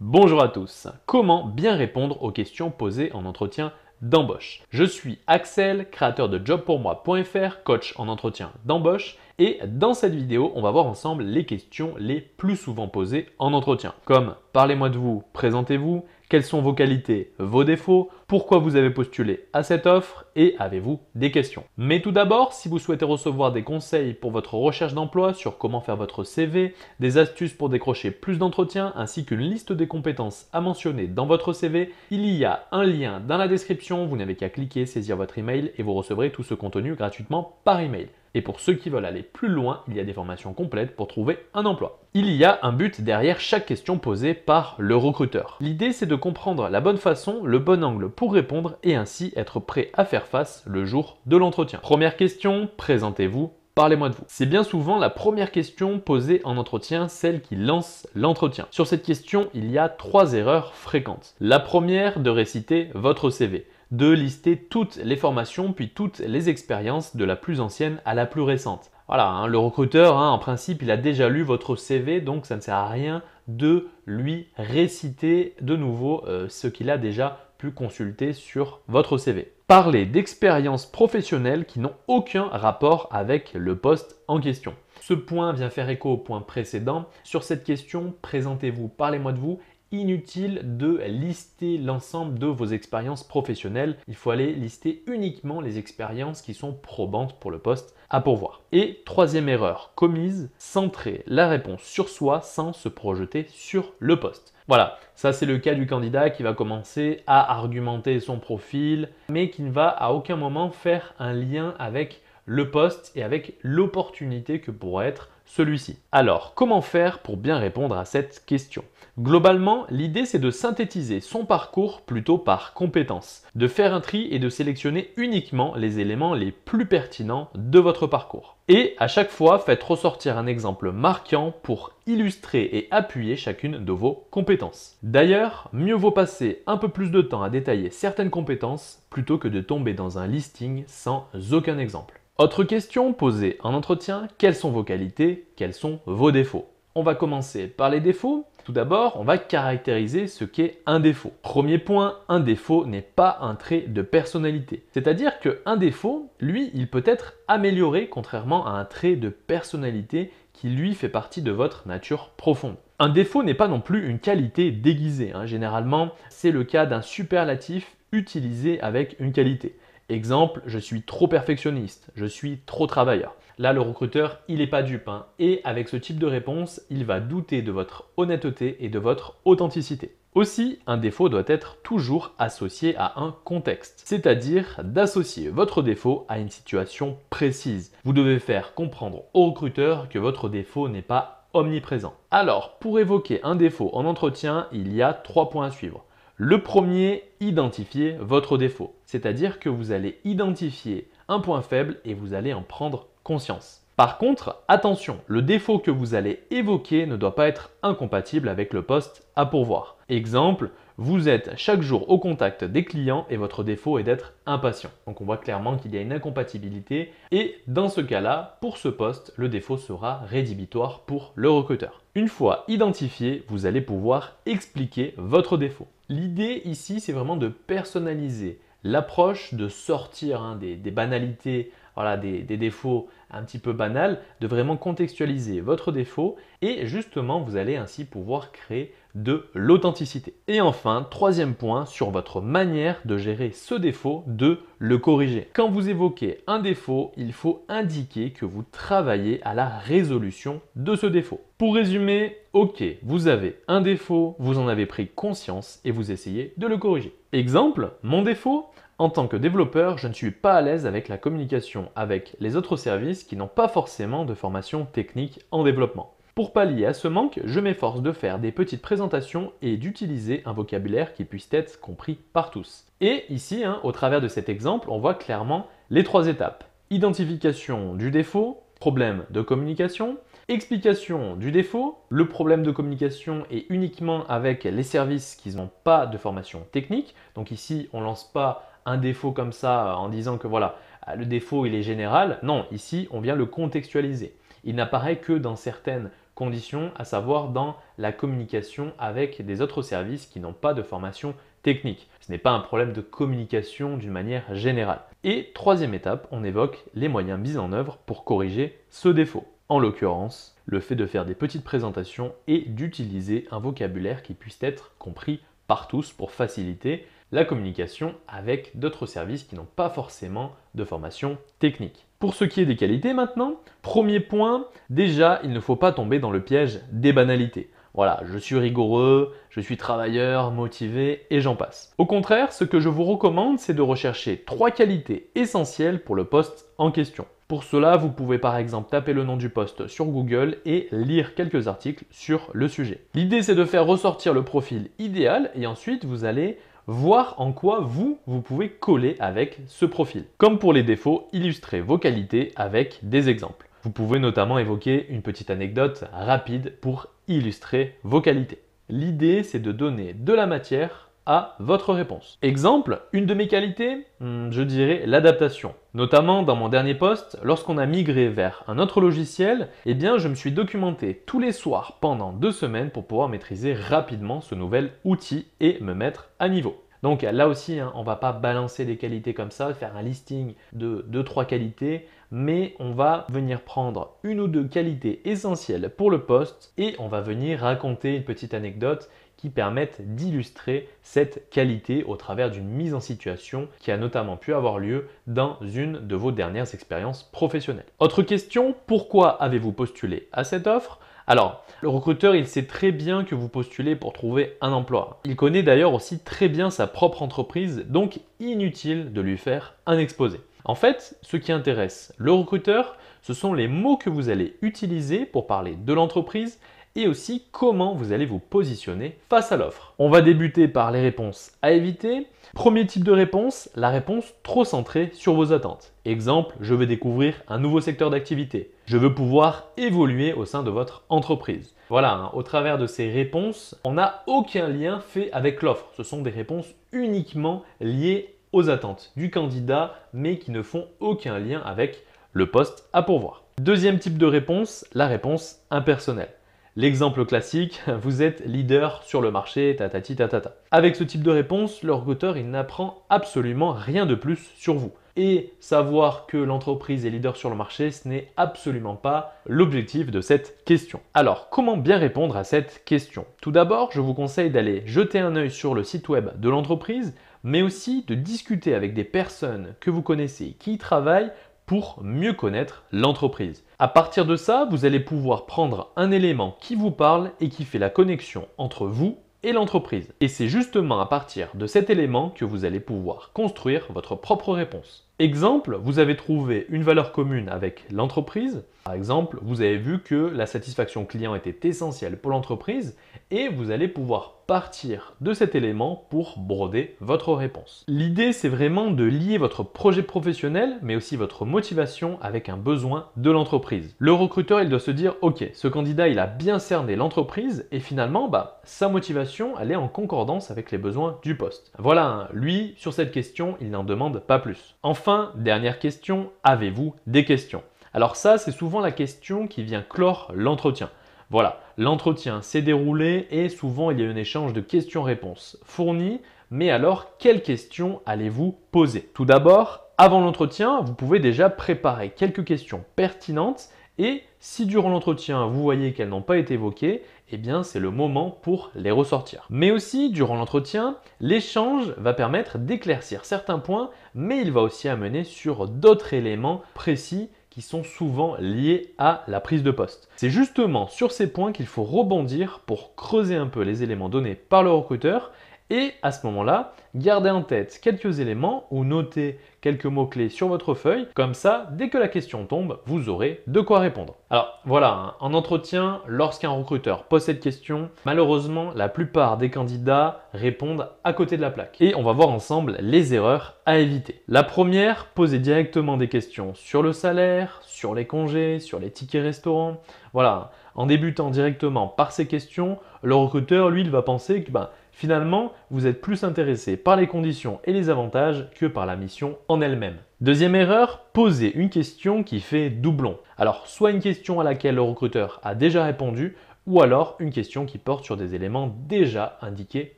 Bonjour à tous, comment bien répondre aux questions posées en entretien d'embauche Je suis Axel, créateur de jobpourmoi.fr, coach en entretien d'embauche, et dans cette vidéo, on va voir ensemble les questions les plus souvent posées en entretien, comme parlez-moi de vous, présentez-vous, quelles sont vos qualités, vos défauts, pourquoi vous avez postulé à cette offre et avez-vous des questions. Mais tout d'abord, si vous souhaitez recevoir des conseils pour votre recherche d'emploi sur comment faire votre CV, des astuces pour décrocher plus d'entretiens ainsi qu'une liste des compétences à mentionner dans votre CV, il y a un lien dans la description, vous n'avez qu'à cliquer, saisir votre email et vous recevrez tout ce contenu gratuitement par email. Et pour ceux qui veulent aller plus loin, il y a des formations complètes pour trouver un emploi. Il y a un but derrière chaque question posée par le recruteur. L'idée, c'est de comprendre la bonne façon, le bon angle pour répondre et ainsi être prêt à faire face le jour de l'entretien. Première question, présentez-vous Parlez-moi de vous. C'est bien souvent la première question posée en entretien, celle qui lance l'entretien. Sur cette question, il y a trois erreurs fréquentes. La première, de réciter votre CV de lister toutes les formations puis toutes les expériences de la plus ancienne à la plus récente. Voilà, hein, le recruteur, hein, en principe, il a déjà lu votre CV, donc ça ne sert à rien de lui réciter de nouveau euh, ce qu'il a déjà consulter sur votre CV. Parlez d'expériences professionnelles qui n'ont aucun rapport avec le poste en question. Ce point vient faire écho au point précédent. Sur cette question, présentez-vous, parlez-moi de vous inutile de lister l'ensemble de vos expériences professionnelles. Il faut aller lister uniquement les expériences qui sont probantes pour le poste à pourvoir. Et troisième erreur commise, centrer la réponse sur soi sans se projeter sur le poste. Voilà, ça c'est le cas du candidat qui va commencer à argumenter son profil, mais qui ne va à aucun moment faire un lien avec le poste et avec l'opportunité que pourrait être celui-ci. Alors, comment faire pour bien répondre à cette question Globalement, l'idée c'est de synthétiser son parcours plutôt par compétences, de faire un tri et de sélectionner uniquement les éléments les plus pertinents de votre parcours. Et à chaque fois, faites ressortir un exemple marquant pour illustrer et appuyer chacune de vos compétences. D'ailleurs, mieux vaut passer un peu plus de temps à détailler certaines compétences plutôt que de tomber dans un listing sans aucun exemple. Autre question posée en entretien, quelles sont vos qualités, quels sont vos défauts On va commencer par les défauts. Tout d'abord, on va caractériser ce qu'est un défaut. Premier point, un défaut n'est pas un trait de personnalité. C'est-à-dire qu'un défaut, lui, il peut être amélioré contrairement à un trait de personnalité qui, lui, fait partie de votre nature profonde. Un défaut n'est pas non plus une qualité déguisée. Hein. Généralement, c'est le cas d'un superlatif utilisé avec une qualité. Exemple, je suis trop perfectionniste, je suis trop travailleur. Là, le recruteur, il n'est pas dupe. pain hein. et avec ce type de réponse, il va douter de votre honnêteté et de votre authenticité. Aussi, un défaut doit être toujours associé à un contexte, c'est-à-dire d'associer votre défaut à une situation précise. Vous devez faire comprendre au recruteur que votre défaut n'est pas omniprésent. Alors, pour évoquer un défaut en entretien, il y a trois points à suivre. Le premier, identifier votre défaut, c'est-à-dire que vous allez identifier un point faible et vous allez en prendre conscience. Par contre, attention, le défaut que vous allez évoquer ne doit pas être incompatible avec le poste à pourvoir. Exemple, vous êtes chaque jour au contact des clients et votre défaut est d'être impatient. Donc on voit clairement qu'il y a une incompatibilité et dans ce cas-là, pour ce poste, le défaut sera rédhibitoire pour le recruteur. Une fois identifié, vous allez pouvoir expliquer votre défaut. L'idée ici, c'est vraiment de personnaliser l'approche, de sortir hein, des banalités voilà, des, défauts un petit peu banals, de vraiment contextualiser votre défaut et justement vous allez ainsi pouvoir créer de l'authenticité. Et enfin, troisième point sur votre manière de gérer ce défaut, de le corriger. Quand vous évoquez un défaut, il faut indiquer que vous travaillez à la résolution de ce défaut. Pour résumer, ok, vous avez un défaut, vous en avez pris conscience et vous essayez de le corriger. Exemple, mon défaut, en tant que développeur, je ne suis pas à l'aise avec la communication avec les autres services qui n'ont pas forcément de formation technique en développement. Pour pallier à ce manque, je m'efforce de faire des petites présentations et d'utiliser un vocabulaire qui puisse être compris par tous. Et ici, hein, au travers de cet exemple, on voit clairement les trois étapes. Identification du défaut, problème de communication, explication du défaut, le problème de communication est uniquement avec les services qui n'ont pas de formation technique, donc ici on lance pas un défaut comme ça euh, en disant que voilà, euh, le défaut il est général. Non, ici on vient le contextualiser. Il n'apparaît que dans certaines conditions, à savoir dans la communication avec des autres services qui n'ont pas de formation technique. Ce n'est pas un problème de communication d'une manière générale. Et troisième étape, on évoque les moyens mis en œuvre pour corriger ce défaut. En l'occurrence, le fait de faire des petites présentations et d'utiliser un vocabulaire qui puisse être compris par tous pour faciliter la communication avec d'autres services qui n'ont pas forcément de formation technique. Pour ce qui est des qualités maintenant, premier point, déjà, il ne faut pas tomber dans le piège des banalités. Voilà, je suis rigoureux, je suis travailleur, motivé et j'en passe. Au contraire, ce que je vous recommande, c'est de rechercher trois qualités essentielles pour le poste en question. Pour cela, vous pouvez par exemple taper le nom du poste sur Google et lire quelques articles sur le sujet. L'idée, c'est de faire ressortir le profil idéal et ensuite vous allez voir en quoi vous, vous pouvez coller avec ce profil. Comme pour les défauts, illustrez vos qualités avec des exemples. Vous pouvez notamment évoquer une petite anecdote rapide pour illustrer vos qualités. L'idée, c'est de donner de la matière à votre réponse. Exemple, une de mes qualités, hmm, je dirais l'adaptation. Notamment dans mon dernier poste, lorsqu'on a migré vers un autre logiciel, eh bien je me suis documenté tous les soirs pendant deux semaines pour pouvoir maîtriser rapidement ce nouvel outil et me mettre à niveau. Donc là aussi, hein, on ne va pas balancer des qualités comme ça, faire un listing de 2-3 qualités, mais on va venir prendre une ou deux qualités essentielles pour le poste et on va venir raconter une petite anecdote qui permettent d'illustrer cette qualité au travers d'une mise en situation qui a notamment pu avoir lieu dans une de vos dernières expériences professionnelles. Autre question, pourquoi avez-vous postulé à cette offre alors, le recruteur, il sait très bien que vous postulez pour trouver un emploi. Il connaît d'ailleurs aussi très bien sa propre entreprise, donc inutile de lui faire un exposé. En fait, ce qui intéresse le recruteur, ce sont les mots que vous allez utiliser pour parler de l'entreprise et aussi comment vous allez vous positionner face à l'offre. On va débuter par les réponses à éviter. Premier type de réponse, la réponse trop centrée sur vos attentes. Exemple, je veux découvrir un nouveau secteur d'activité. Je veux pouvoir évoluer au sein de votre entreprise. Voilà, hein, au travers de ces réponses, on n'a aucun lien fait avec l'offre. Ce sont des réponses uniquement liées aux attentes du candidat, mais qui ne font aucun lien avec le poste à pourvoir. Deuxième type de réponse, la réponse impersonnelle. L'exemple classique, vous êtes leader sur le marché, tatati tatata. Avec ce type de réponse, recruteur, il n'apprend absolument rien de plus sur vous. Et savoir que l'entreprise est leader sur le marché, ce n'est absolument pas l'objectif de cette question. Alors, comment bien répondre à cette question Tout d'abord, je vous conseille d'aller jeter un œil sur le site web de l'entreprise, mais aussi de discuter avec des personnes que vous connaissez qui y travaillent pour mieux connaître l'entreprise. À partir de ça, vous allez pouvoir prendre un élément qui vous parle et qui fait la connexion entre vous et l'entreprise. Et c'est justement à partir de cet élément que vous allez pouvoir construire votre propre réponse. Exemple, vous avez trouvé une valeur commune avec l'entreprise. Par exemple, vous avez vu que la satisfaction client était essentielle pour l'entreprise et vous allez pouvoir partir de cet élément pour broder votre réponse. L'idée, c'est vraiment de lier votre projet professionnel, mais aussi votre motivation avec un besoin de l'entreprise. Le recruteur, il doit se dire, OK, ce candidat, il a bien cerné l'entreprise et finalement, bah, sa motivation, elle est en concordance avec les besoins du poste. Voilà, hein. lui, sur cette question, il n'en demande pas plus. Enfin, dernière question, avez-vous des questions Alors ça, c'est souvent la question qui vient clore l'entretien. Voilà, l'entretien s'est déroulé et souvent il y a un échange de questions-réponses fournies, mais alors quelles questions allez-vous poser Tout d'abord, avant l'entretien, vous pouvez déjà préparer quelques questions pertinentes et si durant l'entretien vous voyez qu'elles n'ont pas été évoquées, eh bien c'est le moment pour les ressortir. Mais aussi, durant l'entretien, l'échange va permettre d'éclaircir certains points, mais il va aussi amener sur d'autres éléments précis qui sont souvent liés à la prise de poste. C'est justement sur ces points qu'il faut rebondir pour creuser un peu les éléments donnés par le recruteur et à ce moment-là, gardez en tête quelques éléments ou notez quelques mots-clés sur votre feuille. Comme ça, dès que la question tombe, vous aurez de quoi répondre. Alors voilà, hein, en entretien, lorsqu'un recruteur pose cette question, malheureusement, la plupart des candidats répondent à côté de la plaque. Et on va voir ensemble les erreurs à éviter. La première, poser directement des questions sur le salaire, sur les congés, sur les tickets restaurants. Voilà, en débutant directement par ces questions, le recruteur, lui, il va penser que... Ben, Finalement, vous êtes plus intéressé par les conditions et les avantages que par la mission en elle-même. Deuxième erreur, poser une question qui fait doublon. Alors, soit une question à laquelle le recruteur a déjà répondu, ou alors une question qui porte sur des éléments déjà indiqués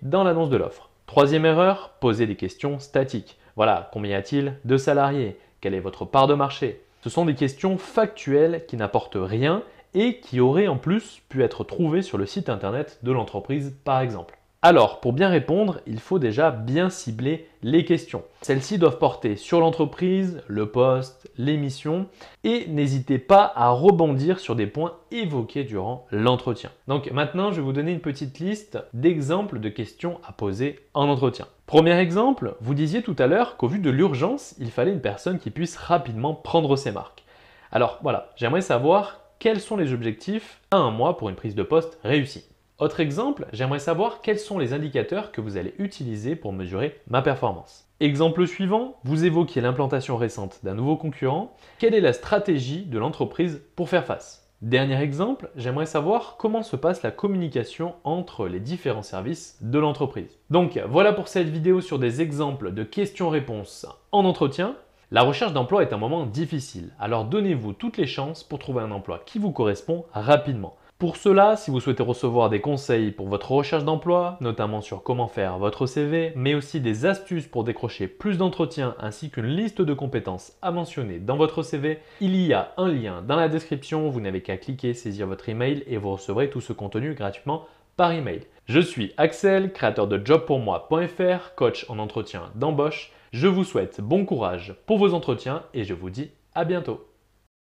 dans l'annonce de l'offre. Troisième erreur, poser des questions statiques. Voilà, combien y a-t-il de salariés Quelle est votre part de marché Ce sont des questions factuelles qui n'apportent rien et qui auraient en plus pu être trouvées sur le site internet de l'entreprise par exemple. Alors, pour bien répondre, il faut déjà bien cibler les questions. Celles-ci doivent porter sur l'entreprise, le poste, les missions, et n'hésitez pas à rebondir sur des points évoqués durant l'entretien. Donc maintenant, je vais vous donner une petite liste d'exemples de questions à poser en entretien. Premier exemple, vous disiez tout à l'heure qu'au vu de l'urgence, il fallait une personne qui puisse rapidement prendre ses marques. Alors voilà, j'aimerais savoir quels sont les objectifs à un mois pour une prise de poste réussie. Autre exemple, j'aimerais savoir quels sont les indicateurs que vous allez utiliser pour mesurer ma performance. Exemple suivant, vous évoquiez l'implantation récente d'un nouveau concurrent. Quelle est la stratégie de l'entreprise pour faire face Dernier exemple, j'aimerais savoir comment se passe la communication entre les différents services de l'entreprise. Donc voilà pour cette vidéo sur des exemples de questions-réponses en entretien. La recherche d'emploi est un moment difficile, alors donnez-vous toutes les chances pour trouver un emploi qui vous correspond rapidement. Pour cela, si vous souhaitez recevoir des conseils pour votre recherche d'emploi, notamment sur comment faire votre CV, mais aussi des astuces pour décrocher plus d'entretiens ainsi qu'une liste de compétences à mentionner dans votre CV, il y a un lien dans la description, vous n'avez qu'à cliquer, saisir votre email et vous recevrez tout ce contenu gratuitement par email. Je suis Axel, créateur de jobpourmoi.fr, coach en entretien d'embauche. Je vous souhaite bon courage pour vos entretiens et je vous dis à bientôt.